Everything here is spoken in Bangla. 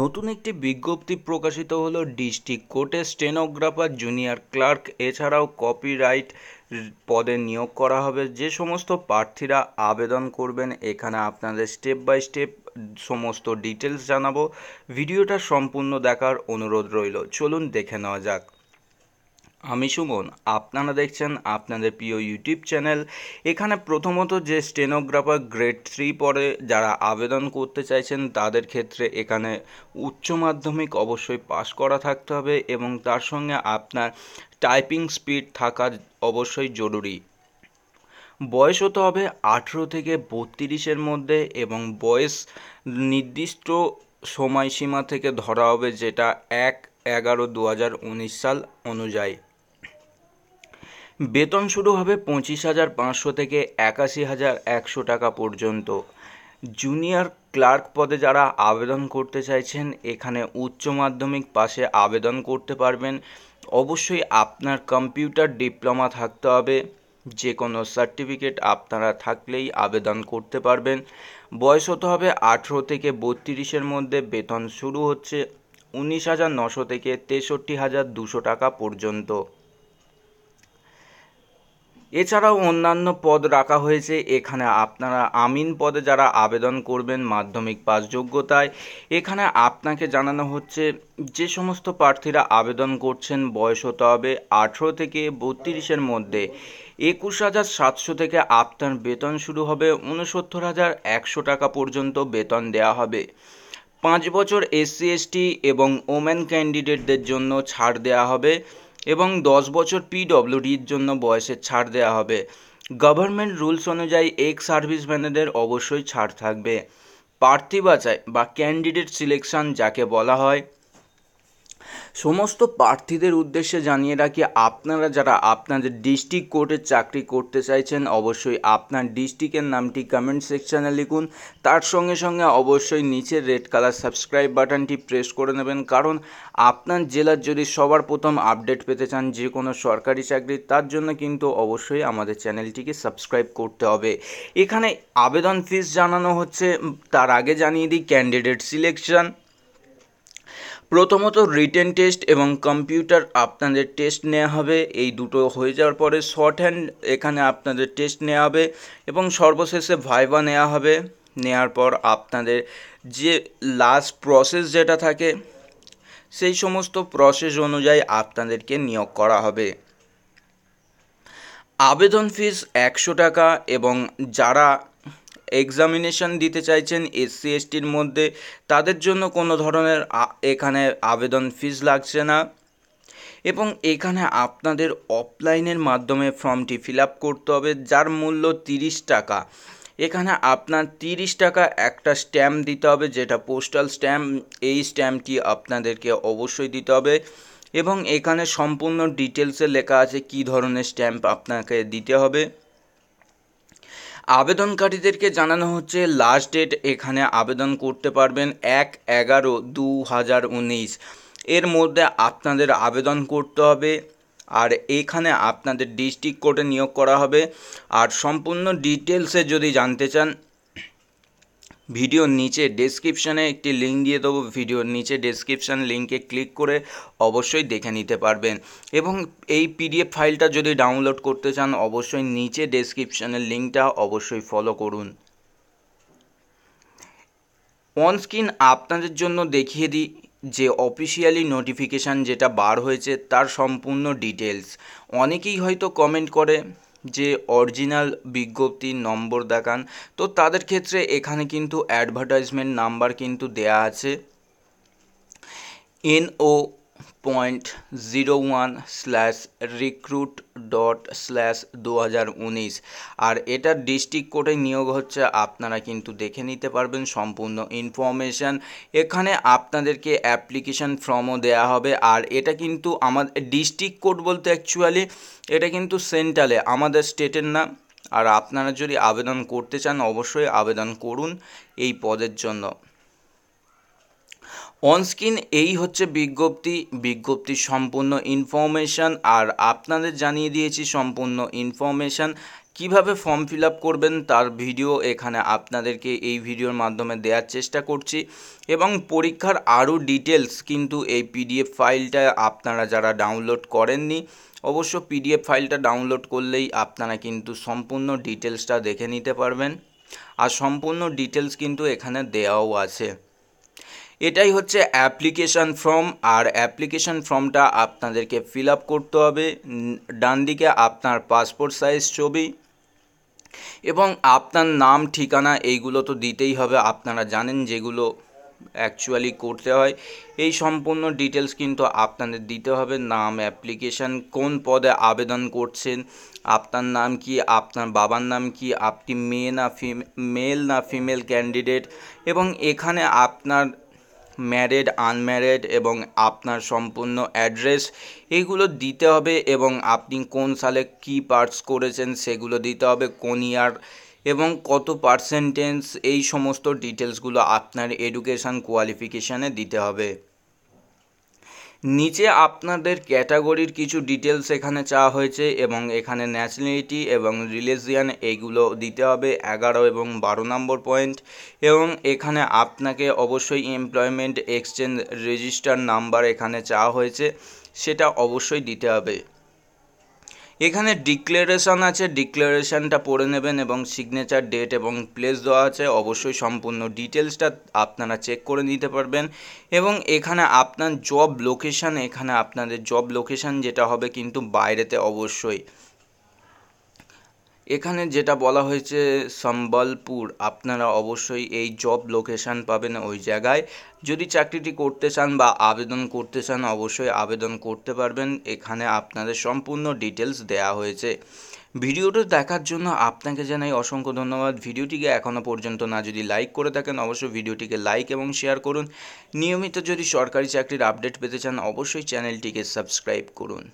নতুন একটি বিজ্ঞপ্তি প্রকাশিত হলো ডিস্ট্রিক্ট কোর্টে স্টেনোগ্রাফার জুনিয়র ক্লার্ক এছাড়াও কপিরাইট পদে নিয়োগ করা হবে যে সমস্ত প্রার্থীরা আবেদন করবেন এখানে আপনাদের স্টেপ বাই স্টেপ সমস্ত ডিটেলস জানাবো ভিডিওটা সম্পূর্ণ দেখার অনুরোধ রইল চলুন দেখে নেওয়া যাক আমি সুমন আপনারা দেখছেন আপনাদের প্রিয় ইউটিউব চ্যানেল এখানে প্রথমত যে স্টেনোগ্রাফার গ্রেড থ্রি পরে যারা আবেদন করতে চাইছেন তাদের ক্ষেত্রে এখানে উচ্চ মাধ্যমিক অবশ্যই পাশ করা থাকতে হবে এবং তার সঙ্গে আপনার টাইপিং স্পিড থাকা অবশ্যই জরুরি বয়স হতে হবে আঠেরো থেকে বত্রিশের মধ্যে এবং বয়স নির্দিষ্ট সময়সীমা থেকে ধরা হবে যেটা এক এগারো দু হাজার উনিশ সাল অনুযায়ী বেতন শুরু হবে পঁচিশ হাজার পাঁচশো থেকে একাশি হাজার একশো টাকা পর্যন্ত জুনিয়র ক্লার্ক পদে যারা আবেদন করতে চাইছেন এখানে উচ্চ মাধ্যমিক পাশে আবেদন করতে পারবেন অবশ্যই আপনার কম্পিউটার ডিপ্লোমা থাকতে হবে যে কোনো সার্টিফিকেট আপনারা থাকলেই আবেদন করতে পারবেন বয়স হতে হবে আঠেরো থেকে বত্রিশের মধ্যে বেতন শুরু হচ্ছে উনিশ হাজার নশো থেকে তেষট্টি হাজার দুশো টাকা পর্যন্ত এছাড়াও অন্যান্য পদ রাখা হয়েছে এখানে আপনারা আমিন পদে যারা আবেদন করবেন মাধ্যমিক পাস যোগ্যতায় এখানে আপনাকে জানানো হচ্ছে যে সমস্ত প্রার্থীরা আবেদন করছেন বয়স হতে হবে আঠেরো থেকে বত্রিশের মধ্যে একুশ হাজার সাতশো থেকে আপনার বেতন শুরু হবে উনসত্তর হাজার একশো টাকা পর্যন্ত বেতন দেয়া হবে পাঁচ বছর এসসি এসটি এবং ওমেন ক্যান্ডিডেটদের জন্য ছাড় দেয়া হবে এবং দশ বছর পিডব্লিউডির জন্য বয়সের ছাড় দেওয়া হবে গভর্নমেন্ট রুলস অনুযায়ী এক্স সার্ভিসম্যানেদের অবশ্যই ছাড় থাকবে প্রার্থী বাছাই বা ক্যান্ডিডেট সিলেকশন যাকে বলা হয় সমস্ত প্রার্থীদের উদ্দেশ্যে জানিয়ে রাখি আপনারা যারা আপনাদের ডিস্ট্রিক্ট কোর্টে চাকরি করতে চাইছেন অবশ্যই আপনার ডিস্ট্রিক্টের নামটি কমেন্ট সেকশানে লিখুন তার সঙ্গে সঙ্গে অবশ্যই নিচের রেড কালার সাবস্ক্রাইব বাটনটি প্রেস করে নেবেন কারণ আপনার জেলার যদি সবার প্রথম আপডেট পেতে চান যে কোনো সরকারি চাকরি তার জন্য কিন্তু অবশ্যই আমাদের চ্যানেলটিকে সাবস্ক্রাইব করতে হবে এখানে আবেদন ফিস জানানো হচ্ছে তার আগে জানিয়ে দিই ক্যান্ডিডেট সিলেকশন প্রথমত রিটেন টেস্ট এবং কম্পিউটার আপনাদের টেস্ট নেওয়া হবে এই দুটো হয়ে যাওয়ার পরে শর্ট হ্যান্ড এখানে আপনাদের টেস্ট নেওয়া হবে এবং সর্বশেষে ভাইবা নেওয়া হবে নেওয়ার পর আপনাদের যে লাস্ট প্রসেস যেটা থাকে সেই সমস্ত প্রসেস অনুযায়ী আপনাদেরকে নিয়োগ করা হবে আবেদন ফিস একশো টাকা এবং যারা এক্সামিনেশন দিতে চাইছেন এসসি এসটির মধ্যে তাদের জন্য কোনো ধরনের এখানে আবেদন ফিস লাগছে না এবং এখানে আপনাদের অফলাইনের মাধ্যমে ফর্মটি ফিল আপ করতে হবে যার মূল্য তিরিশ টাকা এখানে আপনার তিরিশ টাকা একটা স্ট্যাম্প দিতে হবে যেটা পোস্টাল স্ট্যাম্প এই স্ট্যাম্পটি আপনাদেরকে অবশ্যই দিতে হবে এবং এখানে সম্পূর্ণ ডিটেলসে লেখা আছে কি ধরনের স্ট্যাম্প আপনাকে দিতে হবে আবেদনকারীদেরকে জানানো হচ্ছে লাস্ট ডেট এখানে আবেদন করতে পারবেন এক এগারো দু হাজার উনিশ এর মধ্যে আপনাদের আবেদন করতে হবে আর এখানে আপনাদের ডিস্ট্রিক্ট কোর্টে নিয়োগ করা হবে আর সম্পূর্ণ ডিটেলসে যদি জানতে চান ভিডিওর নিচে ডেসক্রিপশানে একটি লিঙ্ক দিয়ে দেবো ভিডিওর নিচে ডেসক্রিপশান লিঙ্কে ক্লিক করে অবশ্যই দেখে নিতে পারবেন এবং এই পিডিএফ ফাইলটা যদি ডাউনলোড করতে চান অবশ্যই নিচে ডেসক্রিপশানের লিঙ্কটা অবশ্যই ফলো করুন অন স্ক্রিন আপনাদের জন্য দেখিয়ে দিই যে অফিসিয়ালি নোটিফিকেশান যেটা বার হয়েছে তার সম্পূর্ণ ডিটেলস অনেকেই হয়তো কমেন্ট করে যে অরিজিনাল বিজ্ঞপ্তির নম্বর দেখান তো তাদের ক্ষেত্রে এখানে কিন্তু অ্যাডভার্টাইজমেন্ট নাম্বার কিন্তু দেয়া আছে NO point zero one slash recruit dot slash দু হাজার উনিশ আর এটা ডিস্ট্রিক্ট কোর্টে নিয়োগ হচ্ছে আপনারা কিন্তু দেখে নিতে পারবেন সম্পূর্ণ ইনফরমেশান এখানে আপনাদেরকে অ্যাপ্লিকেশান ফর্মও দেয়া হবে আর এটা কিন্তু আমাদের ডিস্ট্রিক্ট কোর্ট বলতে অ্যাকচুয়ালি এটা কিন্তু সেন্ট্রালে আমাদের স্টেটের না আর আপনারা যদি আবেদন করতে চান অবশ্যই আবেদন করুন এই পদের জন্য অনস্ক্রিন এই হচ্ছে বিজ্ঞপ্তি বিজ্ঞপ্তি সম্পূর্ণ ইনফরমেশান আর আপনাদের জানিয়ে দিয়েছি সম্পূর্ণ ইনফরমেশান কিভাবে ফর্ম ফিল আপ করবেন তার ভিডিও এখানে আপনাদেরকে এই ভিডিওর মাধ্যমে দেওয়ার চেষ্টা করছি এবং পরীক্ষার আরও ডিটেলস কিন্তু এই পিডিএফ ফাইলটা আপনারা যারা ডাউনলোড করেননি অবশ্য পিডিএফ ফাইলটা ডাউনলোড করলেই আপনারা কিন্তু সম্পূর্ণ ডিটেলসটা দেখে নিতে পারবেন আর সম্পূর্ণ ডিটেলস কিন্তু এখানে দেওয়াও আছে এটাই হচ্ছে অ্যাপ্লিকেশান ফর্ম আর অ্যাপ্লিকেশান ফর্মটা আপনাদেরকে ফিল আপ করতে হবে ডান দিকে আপনার পাসপোর্ট সাইজ ছবি এবং আপনার নাম ঠিকানা এইগুলো তো দিতেই হবে আপনারা জানেন যেগুলো অ্যাকচুয়ালি করতে হয় এই সম্পূর্ণ ডিটেলস কিন্তু আপনাদের দিতে হবে নাম অ্যাপ্লিকেশান কোন পদে আবেদন করছেন আপনার নাম কি আপনার বাবার নাম কি আপনি মেয়ে না ফিমে মেল না ফিমেল ক্যান্ডিডেট এবং এখানে আপনার ম্যারেড আনম্যারেড এবং আপনার সম্পূর্ণ অ্যাড্রেস এগুলো দিতে হবে এবং আপনি কোন সালে কী পার্টস করেছেন সেগুলো দিতে হবে কোন ইয়ার এবং কত পার্সেন্টেজ এই সমস্ত ডিটেলসগুলো আপনার এডুকেশান কোয়ালিফিকেশানে দিতে হবে নিচে আপনাদের ক্যাটাগরির কিছু ডিটেলস এখানে চাওয়া হয়েছে এবং এখানে ন্যাশনালিটি এবং রিলিজিয়ান এইগুলো দিতে হবে এগারো এবং বারো নম্বর পয়েন্ট এবং এখানে আপনাকে অবশ্যই এমপ্লয়মেন্ট এক্সচেঞ্জ রেজিস্টার নাম্বার এখানে চাওয়া হয়েছে সেটা অবশ্যই দিতে হবে এখানে ডিক্লারেশন আছে ডিক্লারেশনটা পড়ে নেবেন এবং সিগনেচার ডেট এবং প্লেস দেওয়া আছে অবশ্যই সম্পূর্ণ ডিটেলসটা আপনারা চেক করে নিতে পারবেন এবং এখানে আপনার জব লোকেশান এখানে আপনাদের জব লোকেশান যেটা হবে কিন্তু বাইরেতে অবশ্যই এখানে যেটা বলা হয়েছে সম্বলপুর আপনারা অবশ্যই এই জব লোকেশান পাবেন ওই জায়গায় যদি চাকরিটি করতে চান বা আবেদন করতে চান অবশ্যই আবেদন করতে পারবেন এখানে আপনাদের সম্পূর্ণ ডিটেলস দেয়া হয়েছে ভিডিওটা দেখার জন্য আপনাকে জানাই অসংখ্য ধন্যবাদ ভিডিওটিকে এখনও পর্যন্ত না যদি লাইক করে থাকেন অবশ্যই ভিডিওটিকে লাইক এবং শেয়ার করুন নিয়মিত যদি সরকারি চাকরির আপডেট পেতে চান অবশ্যই চ্যানেলটিকে সাবস্ক্রাইব করুন